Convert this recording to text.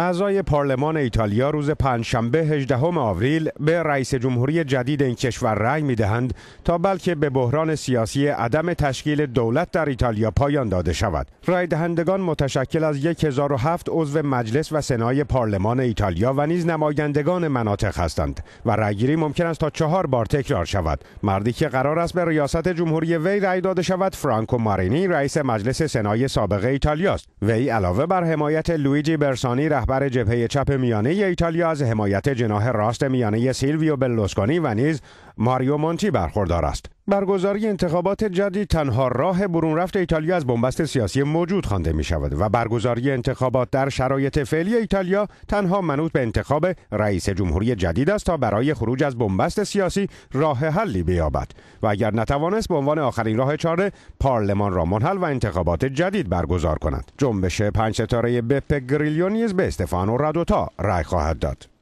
اعضای پارلمان ایتالیا روز پنجشنبه 18 آوریل به رئیس جمهوری جدید این کشور رأی میدهند تا بلکه به بحران سیاسی عدم تشکیل دولت در ایتالیا پایان داده شود. رای دهندگان متشکل از 1007 عضو مجلس و سنای پارلمان ایتالیا و نیز نمایندگان مناطق هستند و رأیگیری ممکن است تا چهار بار تکرار شود. مردی که قرار است به ریاست جمهوری وی رأی داده شود فرانکو مارینی رئیس مجلس سنای سابق ایتالیا وی علاوه بر حمایت لویجی برسانی رهبر جبهه چپ میانه ایتالیا از حمایت جناه راست میانه سیلویو بلوسکانی و نیز ماریو مونتی برخوردار است برگزاری انتخابات جدید تنها راه برون رفت ایتالیا از بنبست سیاسی موجود خوانده می شود و برگزاری انتخابات در شرایط فعلی ایتالیا تنها منوط به انتخاب رئیس جمهوری جدید است تا برای خروج از بنبست سیاسی راه حلی بیابد و اگر نتوانست به عنوان آخرین راه چاره پارلمان را منحل و انتخابات جدید برگزار کند جنبش پنج ستاره بپ گریلیونیز نیز به استفانو رادوتا رأی خواهد داد